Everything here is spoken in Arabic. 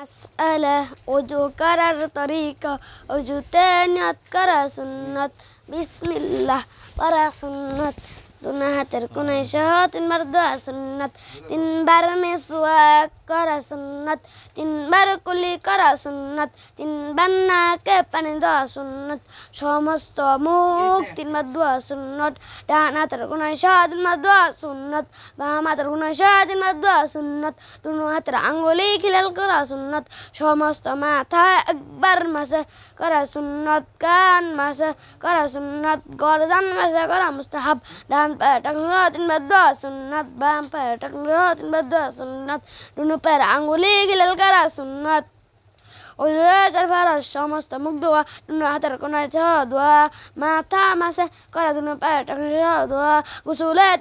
مسألة وجو كرر طريقة وجو تاني أتكرر سنة بسم الله برا سنة دونا هاتر كون شهات مرضى سنت تنبر مسوى كرا سنت تنبر كل كرا سنت تنبنا كبن دا سنت شمست موك تن مدوى سنت دانا تر كون شهات مرضى سنت بما تر كون شهات مرضى سنت دونا هتر انغولي كلا كرا سنت شمست ما تا اكبر مسا كرا سنت كان مسا كرا سنت غردان مسا كرا مستحب دانا बाम पर टकरात बद्दा सुन्नत बाम पर टकरात बद्दा सुन्नत दोनों पैर अंगुली की ललकारा सुन्नत ওয়েজার ভারা সমস্ত মুখ দোয়া নুন হাতের কোনায় ধোয়া মাথা মাসে করা দুনো পায়ে